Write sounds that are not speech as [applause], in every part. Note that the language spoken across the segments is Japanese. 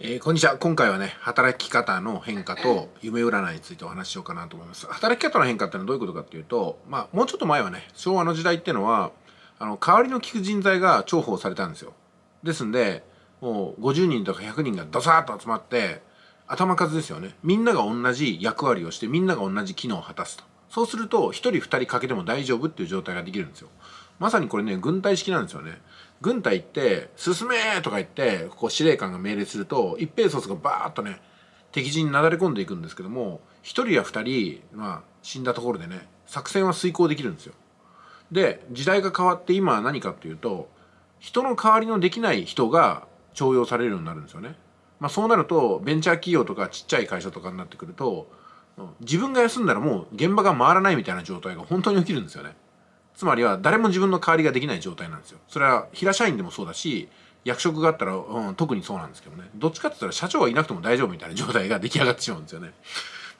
えー、こんにちは今回はね働き方の変化と夢占いについてお話ししようかなと思います働き方の変化ってのはどういうことかっていうとまあもうちょっと前はね昭和の時代っていうのはあの代わりの利く人材が重宝されたんですよですんでもう50人とか100人がドサーッと集まって頭数ですよねみんなが同じ役割をしてみんなが同じ機能を果たすとそうすると1人2人かけても大丈夫っていう状態ができるんですよまさにこれね軍隊式なんですよね軍隊行って「進め!」とか言ってこう司令官が命令すると一兵卒がバーッとね敵陣になだれ込んでいくんですけども1人や2人、まあ、死んだところでね作戦は遂行できるんですよ。で時代が変わって今は何かっていうと人の代わりのできない人が徴用されるようになるんですよね。まあ、そうなるとベンチャー企業とかちっちゃい会社とかになってくると自分が休んだらもう現場が回らないみたいな状態が本当に起きるんですよね。つまりは誰も自分の代わりができない状態なんですよそれは平社員でもそうだし役職があったら、うん、特にそうなんですけどねどっちかって言ったら社長がいなくても大丈夫みたいな状態が出来上がってしまうんですよね、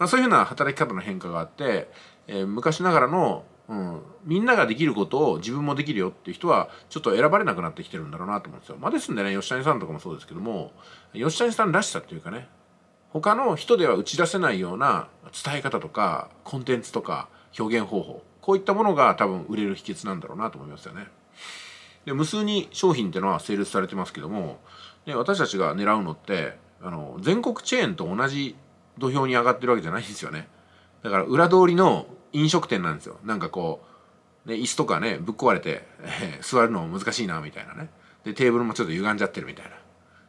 まあ、そういうふうな働き方の変化があって、えー、昔ながらの、うん、みんなができることを自分もできるよっていう人はちょっと選ばれなくなってきてるんだろうなと思うんですよ、まあ、ですんでね吉谷さんとかもそうですけども吉谷さんらしさっていうかね他の人では打ち出せないような伝え方とかコンテンツとか表現方法こういったものが多分売れる秘訣なんだろうなと思いますよね。で無数に商品っていうのはセールスされてますけどもで私たちが狙うのってあの全国チェーンと同じ土俵に上がってるわけじゃないんですよね。だから裏通りの飲食店なんですよ。なんかこう、ね、椅子とかね、ぶっ壊れて、えー、座るの難しいな、みたいなね。で、テーブルもちょっと歪んじゃってるみたいな。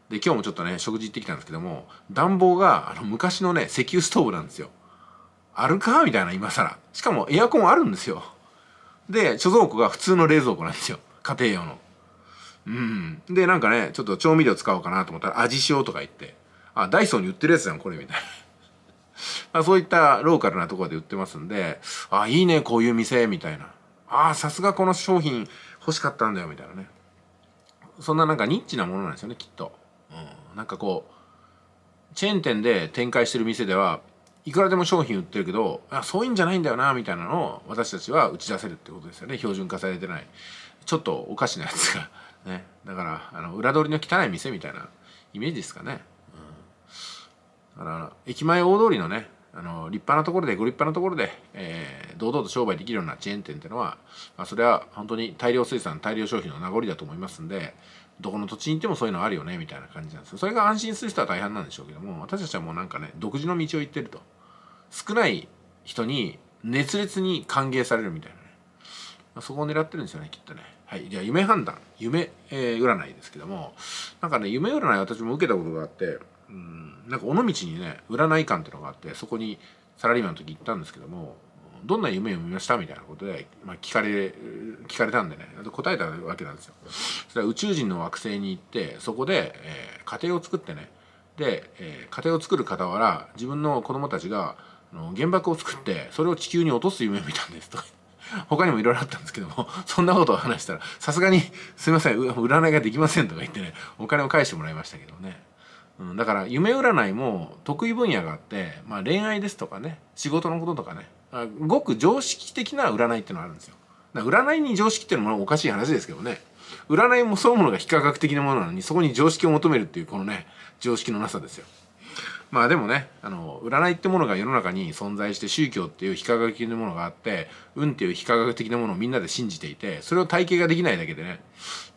で、今日もちょっとね、食事行ってきたんですけども、暖房が、あの、昔のね、石油ストーブなんですよ。あるかみたいな今更しかもエアコンあるんですよで貯蔵庫が普通の冷蔵庫なんですよ家庭用のうんでなんかねちょっと調味料使おうかなと思ったら味塩とか言ってあダイソーに売ってるやつじゃんこれみたいな [laughs] まあ、そういったローカルなところで売ってますんであいいねこういう店みたいなあさすがこの商品欲しかったんだよみたいなねそんななんかニッチなものなんですよねきっと、うん、なんかこうチェーン店で展開してる店ではいくらでも商品売ってるけどあそういうんじゃないんだよなみたいなのを私たちは打ち出せるってことですよね標準化されてないちょっとおかしなやつが [laughs] ねだからあの裏取りの汚い店みたいなイメージですかね、うん、だから駅前大通りのねあの立派なところでご立派なところで、えー、堂々と商売できるようなチェーン店っていうのは、まあ、それは本当に大量生産大量消費の名残だと思いますんでどこの土地に行ってもそういうのあるよねみたいな感じなんですよそれが安心する人は大半なんでしょうけども私たちはもうなんかね独自の道を行ってると少ない人に熱烈に歓迎されるみたいなね、まあ、そこを狙ってるんですよねきっとねはいじゃあ夢判断夢、えー、占いですけどもなんかね夢占い私も受けたことがあってうんなんか尾道にね占い館っていうのがあってそこにサラリーマンの時行ったんですけどもどんな夢を見ましたみたいなことで、まあ、聞かれ聞かれたんでね答えたわけなんですよ。それは宇宙人の惑星に行ってそこで、えー、家庭を作ってねで、えー、家庭を作る傍ら自分の子供たちが原爆を作ってそれを地球に落とす夢を見たんですとか [laughs] 他にもいろいろあったんですけどもそんなことを話したらさすがに「すいません占いができません」とか言ってねお金を返してもらいましたけどね、うん、だから夢占いも得意分野があって、まあ、恋愛ですとかね仕事のこととかねごく常識的な占いっていうのがあるんですよ占いに常識っていうのもおかしい話ですけどね占いもそういうものが非科学的なものなのにそこに常識を求めるっていうこのね常識のなさですよまあでもねあの占いってものが世の中に存在して宗教っていう非科学的なものがあって運っていう非科学的なものをみんなで信じていてそれを体系ができないだけでね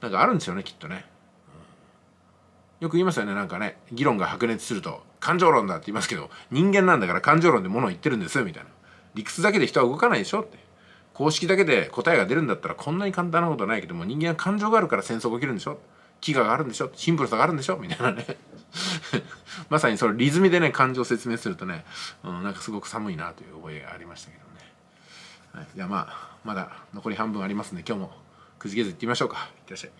なんかあるんですよねきっとね、よく言いますよねなんかね議論が白熱すると感情論だって言いますけど人間なんだから感情論で物を言ってるんですみたいな理屈だけで人は動かないでしょって公式だけで答えが出るんだったらこんなに簡単なことはないけども人間は感情があるから戦争が起きるんでしょ飢餓があるんでしょシンプルさがあるんでしょみたいなねまさにそのリズムでね感情を説明するとね、うん、なんかすごく寒いなという覚えがありましたけどね、はい、じゃあまあまだ残り半分ありますんで今日もくじけずいってみましょうかいってらっしゃい